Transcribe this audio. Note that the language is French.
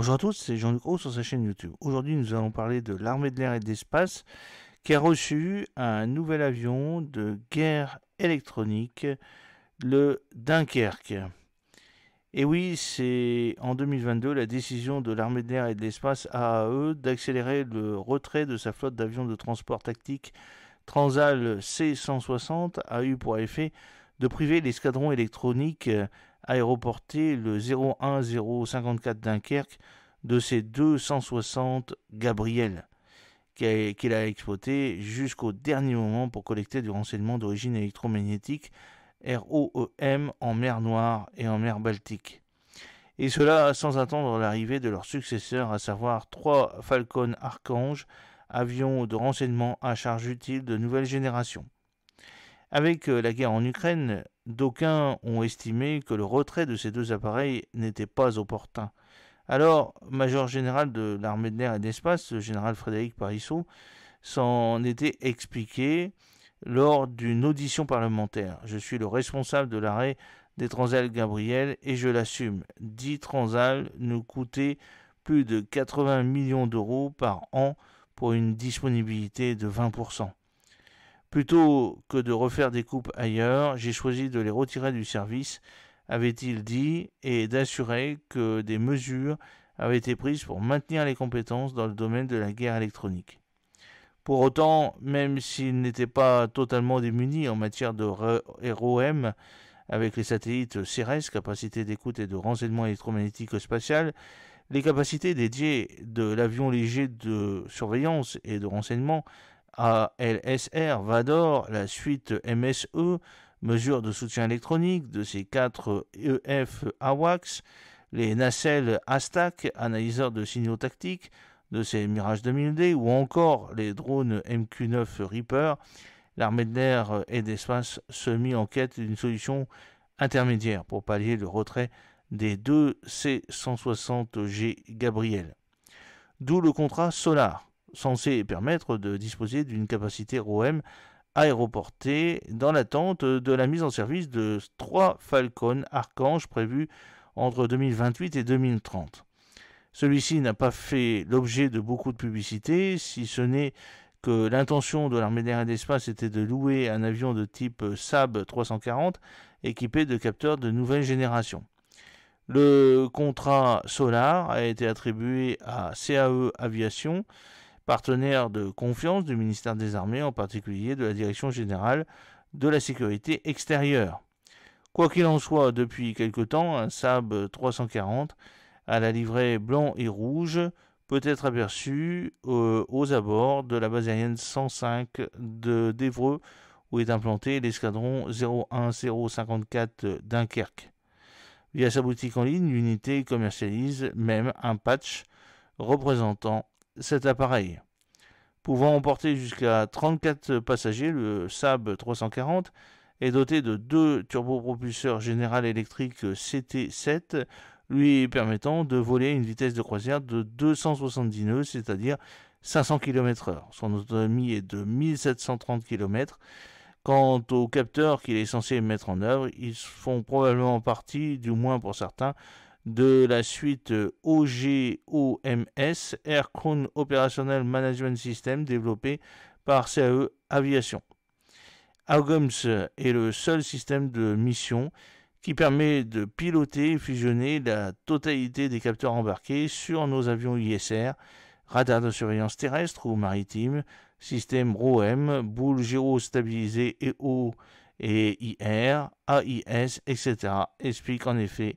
Bonjour à tous, c'est Jean-Luc sur sa chaîne YouTube. Aujourd'hui, nous allons parler de l'armée de l'air et de l'espace qui a reçu un nouvel avion de guerre électronique, le Dunkerque. Et oui, c'est en 2022 la décision de l'armée de l'air et de l'espace AAE d'accélérer le retrait de sa flotte d'avions de transport tactique Transal C-160 a eu pour effet de priver l'escadron électronique aéroporté le 01054 Dunkerque de ses 260 Gabriel, qu'il a exploité jusqu'au dernier moment pour collecter du renseignement d'origine électromagnétique ROEM en mer Noire et en mer Baltique. Et cela sans attendre l'arrivée de leurs successeurs, à savoir trois Falcon Archange, avions de renseignement à charge utile de nouvelle génération. Avec euh, la guerre en Ukraine, d'aucuns ont estimé que le retrait de ces deux appareils n'était pas opportun. Alors, major général de l'armée de l'air et d'espace, le général Frédéric Parisot, s'en était expliqué lors d'une audition parlementaire. Je suis le responsable de l'arrêt des Transal Gabriel et je l'assume. Dix Transal nous coûtaient plus de 80 millions d'euros par an pour une disponibilité de 20%. Plutôt que de refaire des coupes ailleurs, j'ai choisi de les retirer du service, avait-il dit, et d'assurer que des mesures avaient été prises pour maintenir les compétences dans le domaine de la guerre électronique. Pour autant, même s'ils n'étaient pas totalement démunis en matière de ROM, avec les satellites CERES, capacité d'écoute et de renseignement électromagnétique spatial, les capacités dédiées de l'avion léger de surveillance et de renseignement ALSR, Vador, la suite MSE, mesure de soutien électronique de ces quatre EF AWACS, les nacelles ASTAC, analyseurs de signaux tactiques de ces Mirage 2000D, ou encore les drones MQ-9 Reaper, l'armée de l'air et d'espace se mit en quête d'une solution intermédiaire pour pallier le retrait des deux C-160G Gabriel. D'où le contrat Solar, censé permettre de disposer d'une capacité ROM aéroportée dans l'attente de la mise en service de trois Falcon Archange prévus entre 2028 et 2030. Celui-ci n'a pas fait l'objet de beaucoup de publicité, si ce n'est que l'intention de l'armée d'air et d'espace était de louer un avion de type Saab 340 équipé de capteurs de nouvelle génération. Le contrat Solar a été attribué à CAE Aviation partenaire de confiance du ministère des Armées, en particulier de la Direction générale de la sécurité extérieure. Quoi qu'il en soit, depuis quelque temps, un SAB 340 à la livrée blanc et rouge peut être aperçu euh, aux abords de la base aérienne 105 de Dévreux où est implanté l'escadron 01054 Dunkerque. Via sa boutique en ligne, l'unité commercialise même un patch représentant cet appareil. Pouvant emporter jusqu'à 34 passagers, le Saab 340 est doté de deux turbopropulseurs General électriques CT7, lui permettant de voler à une vitesse de croisière de 270 nœuds, c'est-à-dire 500 km/h. Son autonomie est de 1730 km. Quant aux capteurs qu'il est censé mettre en œuvre, ils font probablement partie, du moins pour certains, de la suite euh, OGOMS, Air Operational Management System, développé par CAE Aviation. AGOMS est le seul système de mission qui permet de piloter et fusionner la totalité des capteurs embarqués sur nos avions ISR, radars de surveillance terrestre ou maritime, système ROM, boules gyro-stabilisées EO et IR, AIS, etc., explique en effet